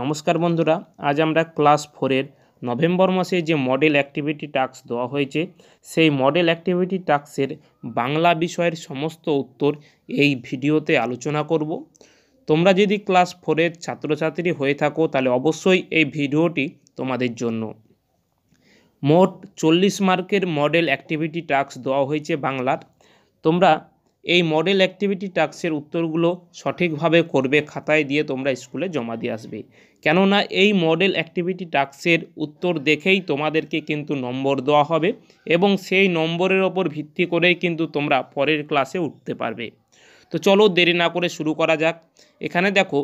নমস্কার বন্ধুরা আজ আমরা ক্লাস ফোরের নভেম্বর মাসে যে মডেল অ্যাক্টিভিটি টাস্ক দেওয়া হয়েছে সেই মডেল অ্যাক্টিভিটি টাস্কের বাংলা বিষয়ের সমস্ত উত্তর এই ভিডিওতে আলোচনা করব তোমরা যদি ক্লাস ফোরের ছাত্রছাত্রী হয়ে থাকো তাহলে অবশ্যই এই ভিডিওটি তোমাদের জন্য মোট চল্লিশ মার্কের মডেল অ্যাক্টিভিটি টাস্ক দেওয়া হয়েছে বাংলার তোমরা এই মডেল অ্যাক্টিভিটি টাস্কের উত্তরগুলো সঠিকভাবে করবে খাতায় দিয়ে তোমরা স্কুলে জমা দিয়ে আসবে কেননা এই মডেল অ্যাক্টিভিটি টাস্কের উত্তর দেখেই তোমাদেরকে কিন্তু নম্বর দেওয়া হবে এবং সেই নম্বরের ওপর ভিত্তি করেই কিন্তু তোমরা পরের ক্লাসে উঠতে পারবে তো চলো দেরি না করে শুরু করা যাক এখানে দেখো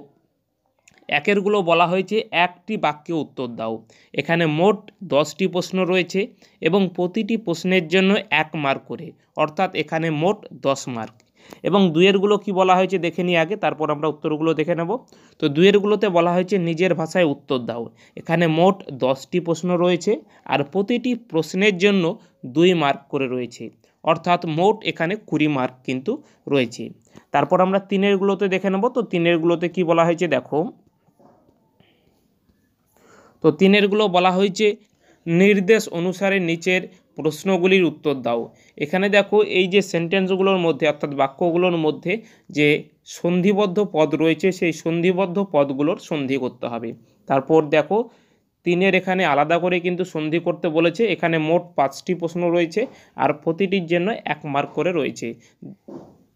একেরগুলো বলা হয়েছে একটি বাক্যে উত্তর দাও এখানে মোট দশটি প্রশ্ন রয়েছে এবং প্রতিটি প্রশ্নের জন্য এক মার্ক করে অর্থাৎ এখানে মোট দশ মার্ক এবং দুয়েরগুলো কি বলা হয়েছে দেখে নিই আগে তারপর আমরা উত্তরগুলো দেখে নেব তো দুয়েরগুলোতে বলা হয়েছে নিজের ভাষায় উত্তর দাও এখানে মোট দশটি প্রশ্ন রয়েছে আর প্রতিটি প্রশ্নের জন্য দুই মার্ক করে রয়েছে অর্থাৎ মোট এখানে কুড়ি মার্ক কিন্তু রয়েছে তারপর আমরা তিনেরগুলোতে দেখে নেব তো তিনেরগুলোতে কি বলা হয়েছে দেখো তো তিনেরগুলো বলা হয়েছে নির্দেশ অনুসারে নিচের প্রশ্নগুলির উত্তর দাও এখানে দেখো এই যে সেন্টেন্সগুলোর মধ্যে অর্থাৎ বাক্যগুলোর মধ্যে যে সন্ধিবদ্ধ পদ রয়েছে সেই সন্ধিবদ্ধ পদগুলোর সন্ধি করতে হবে তারপর দেখো তিনের এখানে আলাদা করে কিন্তু সন্ধি করতে বলেছে এখানে মোট পাঁচটি প্রশ্ন রয়েছে আর প্রতিটির জন্য এক মার্ক করে রয়েছে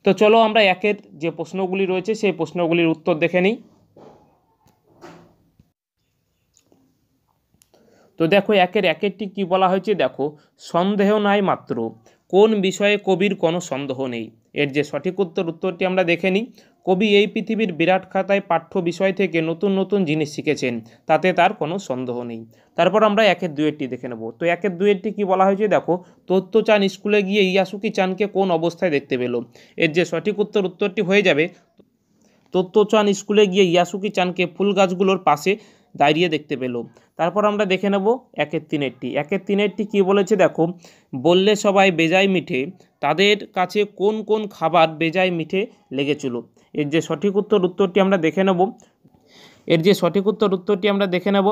তো চলো আমরা একের যে প্রশ্নগুলি রয়েছে সেই প্রশ্নগুলির উত্তর দেখে নিই তো দেখো একের একেরটি কি বলা হয়েছে দেখো সন্দেহ নাই মাত্র কোন বিষয়ে কবির কোনো সন্দেহ নেই এর যে সঠিক উত্তর উত্তরটি আমরা দেখে নিই কবি এই পৃথিবীর বিরাট খাতায় পাঠ্য বিষয় থেকে নতুন নতুন জিনিস শিখেছেন তাতে তার কোনো সন্দেহ নেই তারপর আমরা একের দুয়েরটি দেখে নেব তো একের দুয়েরটি কি বলা হয়েছে দেখো তত্ত্ব চান স্কুলে গিয়ে ইয়াসুকি চানকে কোন অবস্থায় দেখতে পেল এর যে সঠিক উত্তর উত্তরটি হয়ে যাবে তত্ত্ব চান স্কুলে গিয়ে ইয়াসুকি চানকে ফুল গাছগুলোর পাশে দাঁড়িয়ে দেখতে পেল তারপর আমরা দেখে নেব একের তিনেরটি একের তিনেরটি কি বলেছে দেখো বললে সবাই বেজায় মিঠে তাদের কাছে কোন কোন খাবার বেজায় মিঠে লেগেছিল এর যে সঠিক উত্তর উত্তরটি আমরা দেখে নেব এর যে সঠিক উত্তর উত্তরটি আমরা দেখে নেব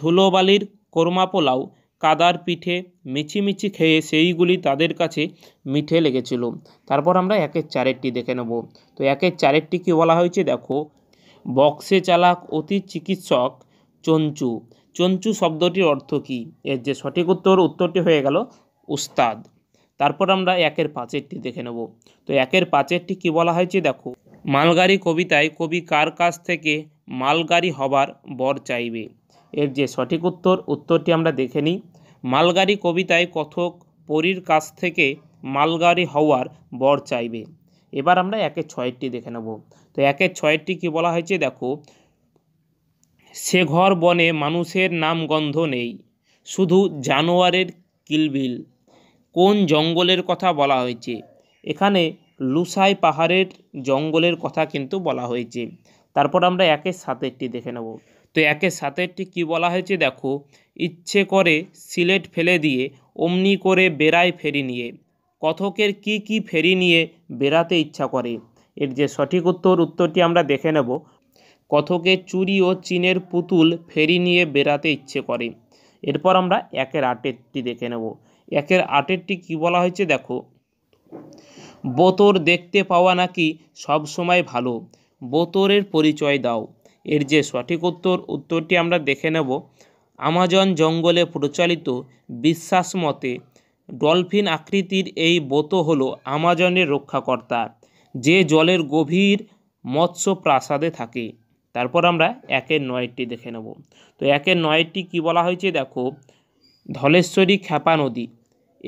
ধুলোবালির কোরমা পোলাও কাদার পিঠে মিছি খেয়ে সেইগুলি তাদের কাছে মিঠে লেগেছিল তারপর আমরা একের চারেরটি দেখে নেব তো একের চারেরটি কি বলা হয়েছে দেখো বক্সে চালাক অতি চিকিৎসক চঞ্চু চঞ্চু শব্দটির অর্থ কী এর যে সঠিক উত্তর উত্তরটি হয়ে গেল উস্তাদ তারপর আমরা একের পাঁচেরটি দেখে নেব তো একের পাঁচেরটি কি বলা হয়েছে দেখো মালগাড়ি কবিতায় কবি কার কাছ থেকে মালগাড়ি হবার বর চাইবে এর যে সঠিক উত্তর উত্তরটি আমরা দেখে নিই মালগাড়ি কবিতায় কথক পরীর কাছ থেকে মালগাড়ি হওয়ার বর চাইবে এবার আমরা একের ছয়েরটি দেখে নেব তো একের ছয়েরটি কি বলা হয়েছে দেখো সে ঘর বনে মানুষের নাম গন্ধ নেই শুধু জানোয়ারের কিলবিল কোন জঙ্গলের কথা বলা হয়েছে এখানে লুসাই পাহাড়ের জঙ্গলের কথা কিন্তু বলা হয়েছে তারপর আমরা একের সাতেরটি দেখে নেব তো একের সাতেরটি কি বলা হয়েছে দেখো ইচ্ছে করে সিলেট ফেলে দিয়ে অমনি করে বেড়ায় ফেরি নিয়ে কথকের কি কি ফেরি নিয়ে বেড়াতে ইচ্ছা করে এর যে সঠিক উত্তর উত্তরটি আমরা দেখে নেব কথকের চুরি ও চীনের পুতুল ফেরি নিয়ে বেড়াতে ইচ্ছে করে এরপর আমরা একের আটেরটি দেখে নেব একের আটেরটি কি বলা হয়েছে দেখো বোতর দেখতে পাওয়া নাকি সব সময় ভালো বোতরের পরিচয় দাও এর যে সঠিক উত্তর উত্তরটি আমরা দেখে নেব আমাজন জঙ্গলে প্রচলিত বিশ্বাস মতে ডলফিন আকৃতির এই বোত হল আমাজনের রক্ষাকর্তা যে জলের গভীর মৎস্য প্রাসাদে থাকে তারপর আমরা একের নয়টি দেখে নেব তো একের নয়টি কি বলা হয়েছে দেখো ধলেশ্বরী খ্যাপা নদী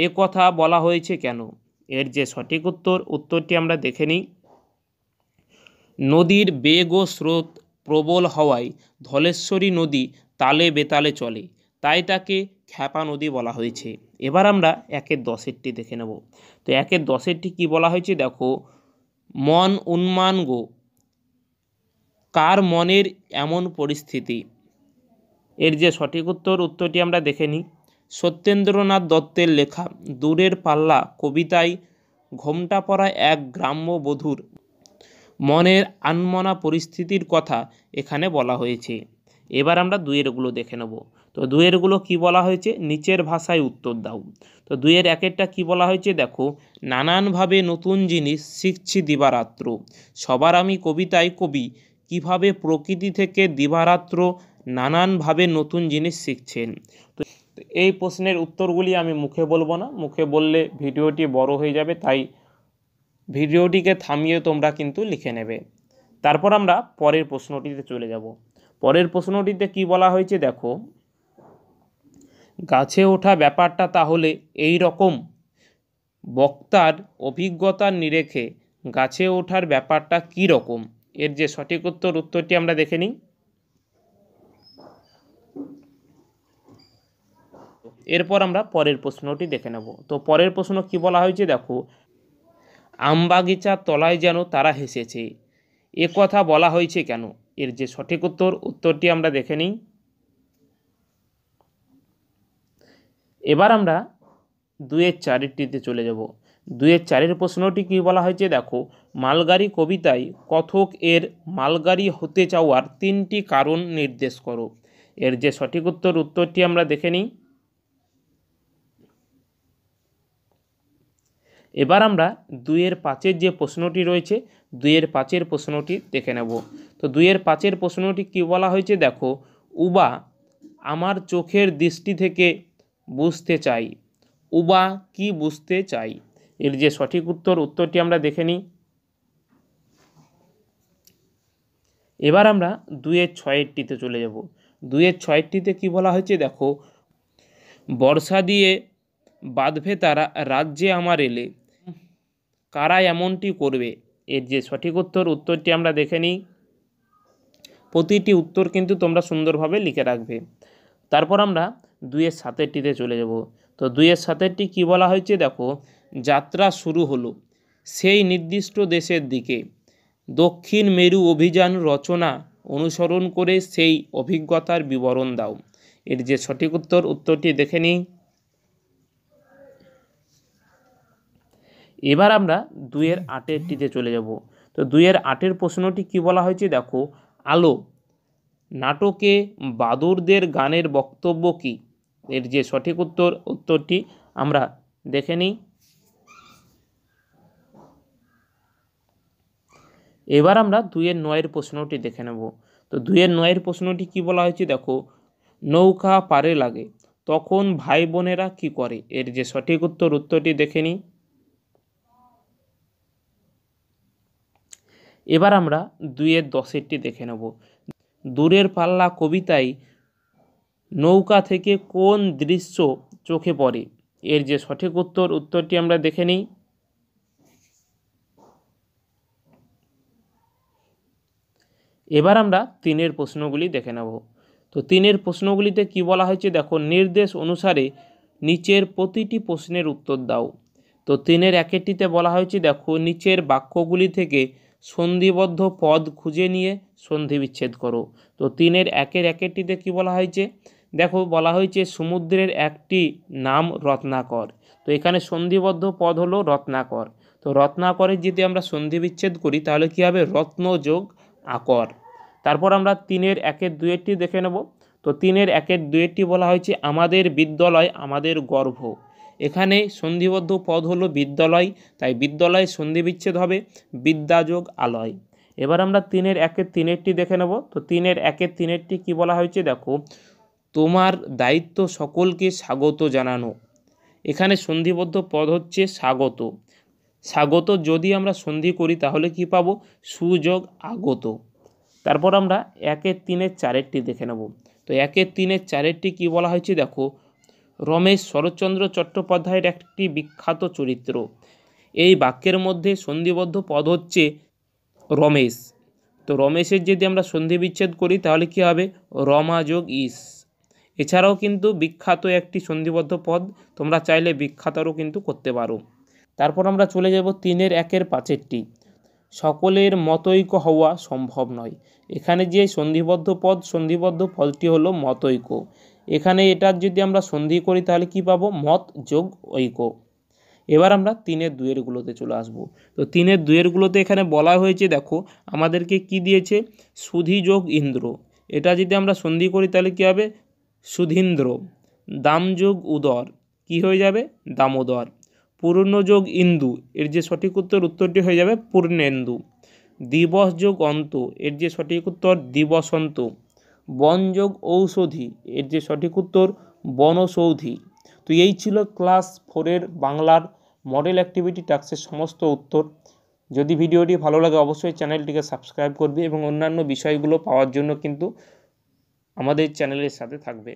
এ কথা বলা হয়েছে কেন এর যে সঠিক উত্তর উত্তরটি আমরা দেখে নিই নদীর বেগ ও স্রোত প্রবল হওয়ায় ধলেশ্বরী নদী তালে বেতালে চলে তাই তাকে খ্যাপা নদী বলা হয়েছে এবার আমরা একের দশেরটি দেখে নেব তো একের দশেরটি কি বলা হয়েছে দেখো মন উন্মান গো কার মনের এমন পরিস্থিতি এর যে সঠিক উত্তর উত্তরটি আমরা দেখে নিই সত্যেন্দ্রনাথ দত্তের লেখা দূরের পাল্লা কবিতায় ঘোমটা পড়া এক গ্রাম্য বধূর মনের আনমনা পরিস্থিতির কথা এখানে বলা হয়েছে এবার আমরা দুয়েরগুলো দেখে নেব তো দুয়েরগুলো কি বলা হয়েছে নিচের ভাষায় উত্তর দাও তো দুয়ের একেরটা কি বলা হয়েছে দেখো নানানভাবে নতুন জিনিস শিখছি দিবারাত্র সবার আমি কবিতায় কবি কিভাবে প্রকৃতি থেকে দিবারাত্র নানানভাবে নতুন জিনিস শিখছেন তো এই প্রশ্নের উত্তরগুলি আমি মুখে বলবো না মুখে বললে ভিডিওটি বড় হয়ে যাবে তাই ভিডিওটিকে থামিয়ে তোমরা কিন্তু লিখে নেবে তারপর আমরা পরের প্রশ্নটিতে চলে যাব পরের প্রশ্নটিতে কি বলা হয়েছে দেখো গাছে ওঠা ব্যাপারটা তাহলে এই রকম বক্তার অভিজ্ঞতার নিরেখে গাছে ওঠার ব্যাপারটা কী রকম এর যে সঠিক উত্তর উত্তরটি আমরা দেখে নিই এরপর আমরা পরের প্রশ্নটি দেখে নেব তো পরের প্রশ্ন কি বলা হয়েছে দেখো আমবাগিচার তলায় যেন তারা হেসেছে এ কথা বলা হয়েছে কেন এর যে সঠিক উত্তর উত্তরটি আমরা দেখে নিই এবার আমরা দুয়ের চারেরটিতে চলে যাব দুয়ের চারের প্রশ্নটি কি বলা হয়েছে দেখো মালগাড়ি কবিতায় কথক এর মালগাড়ি হতে চাওয়ার তিনটি কারণ নির্দেশ করো এর যে সঠিক উত্তর উত্তরটি আমরা দেখে নিই এবার আমরা দুইয়ের পাঁচের যে প্রশ্নটি রয়েছে দুইয়ের পাঁচের প্রশ্নটি দেখে নেব তো দুইয়ের পাঁচের প্রশ্নটি কি বলা হয়েছে দেখো উবা আমার চোখের দৃষ্টি থেকে বুঝতে চাই উবা কি বুঝতে চাই এর যে সঠিক উত্তর উত্তরটি আমরা দেখে নিই এবার আমরা দুয়ের ছয়েরটিতে চলে যাব দুয়ের ছয়েরটিতে কি বলা হয়েছে দেখো বর্ষা দিয়ে বাঁধবে তারা রাজ্যে আমার এলে কারা এমনটি করবে এর যে সঠিক উত্তর উত্তরটি আমরা দেখে নিই প্রতিটি উত্তর কিন্তু তোমরা সুন্দরভাবে লিখে রাখবে তারপর আমরা দুয়ের সাতেরটিতে চলে যাব তো দুয়ের সাতেরটি কি বলা হয়েছে দেখো যাত্রা শুরু হলো সেই নির্দিষ্ট দেশের দিকে দক্ষিণ মেরু অভিযান রচনা অনুসরণ করে সেই অভিজ্ঞতার বিবরণ দাও এর যে সঠিক উত্তর উত্তরটি দেখে নিই এবার আমরা দুইয়ের আটেরটিতে চলে যাব তো দুইয়ের আটের প্রশ্নটি কি বলা হয়েছে দেখো আলো নাটকে বাদুরদের গানের বক্তব্য কি এর যে সঠিক উত্তর উত্তরটি আমরা দেখে নিই এবার আমরা দুইয়ের নয়ের প্রশ্নটি দেখে নেব তো দুইয়ের নয়ের প্রশ্নটি কি বলা হয়েছে দেখো নৌকা পারে লাগে তখন ভাই বোনেরা কি করে এর যে সঠিক উত্তর উত্তরটি দেখে নিই এবার আমরা দুইয়ের দশেরটি দেখে নেব দূরের পাল্লা কবিতায় নৌকা থেকে কোন দৃশ্য চোখে পড়ে এর যে সঠিক উত্তর উত্তরটি আমরা দেখে নিই এবার আমরা তিনের প্রশ্নগুলি দেখে নেব তো তিনের প্রশ্নগুলিতে কি বলা হয়েছে দেখো নির্দেশ অনুসারে নিচের প্রতিটি প্রশ্নের উত্তর দাও তো তিনের একেরটিতে বলা হয়েছে দেখো নিচের বাক্যগুলি থেকে সন্ধিবদ্ধ পদ খুঁজে নিয়ে সন্ধি বিচ্ছেদ করো তো তিনের একের একেরটিতে কি বলা হয়েছে দেখো বলা হয়েছে সমুদ্রের একটি নাম রত্নাকর তো এখানে সন্ধিবদ্ধ পদ হলো রত্নাকর তো রত্নাকরের যদি আমরা সন্ধি বিচ্ছেদ করি তাহলে কী হবে রত্ন যোগ আকর তারপর আমরা তিনের একের দুয়েরটি দেখে নেব তো তিনের একের দুয়েরটি বলা হয়েছে আমাদের বিদ্যালয় আমাদের গর্ভ এখানে সন্ধিবদ্ধ পদ হলো বিদ্যালয় তাই বিদ্যালয় সন্ধি বিচ্ছেদ হবে বিদ্যাযোগ আলয় এবার আমরা তিনের একের তিনেরটি দেখে নেব তো তিনের একের তিনেরটি কি বলা হয়েছে দেখো তোমার দায়িত্ব সকলকে স্বাগত জানানো এখানে সন্ধিবদ্ধ পদ হচ্ছে স্বাগত স্বাগত যদি আমরা সন্ধি করি তাহলে কি পাবো সুযোগ আগত তারপর আমরা একের তিনের চারেরটি দেখে নেব তো একের তিনের চারেরটি কি বলা হয়েছে দেখো রমেশ শরৎচন্দ্র চট্টোপাধ্যায়ের একটি বিখ্যাত চরিত্র এই বাক্যের মধ্যে সন্ধিবদ্ধ পদ হচ্ছে রমেশ তো রমেশের যদি আমরা সন্ধি বিচ্ছেদ করি তাহলে কি হবে রমাযোগ ইস এছাড়াও কিন্তু বিখ্যাত একটি সন্ধিবদ্ধ পদ তোমরা চাইলে বিখ্যাতরও কিন্তু করতে পারো তারপর আমরা চলে যাব তিনের একের পাঁচেরটি সকলের মতৈক হওয়া সম্ভব নয় এখানে যে সন্ধিবদ্ধ পদ সন্ধিবদ্ধ ফলটি হলো মতৈক এখানে এটার যদি আমরা সন্ধি করি তাহলে কি পাবো মত যোগ ঐক্য এবার আমরা তিনের দুয়েরগুলোতে চলে আসব তো তিনের দুয়েরগুলোতে এখানে বলা হয়েছে দেখো আমাদেরকে কি দিয়েছে সুধি যোগ ইন্দ্র এটা যদি আমরা সন্ধি করি তাহলে কী হবে সুধীন্দ্র দাম যোগ উদর কি হয়ে যাবে দামোদর পূর্ণ যোগ ইন্দু এর যে সঠিক উত্তর উত্তরটি হয়ে যাবে পূর্ণেন্দু দিবস যোগ অন্ত এর যে সঠিক উত্তর দিবসন্ত বন যোগ ঔষধি এর যে সঠিক উত্তর বনসৌধি তো এই ছিল ক্লাস ফোরের বাংলার মডেল অ্যাক্টিভিটি টাস্কের সমস্ত উত্তর যদি ভিডিওটি ভালো লাগে অবশ্যই চ্যানেলটিকে সাবস্ক্রাইব করবে এবং অন্যান্য বিষয়গুলো পাওয়ার জন্য কিন্তু আমাদের চ্যানেলের সাথে থাকবে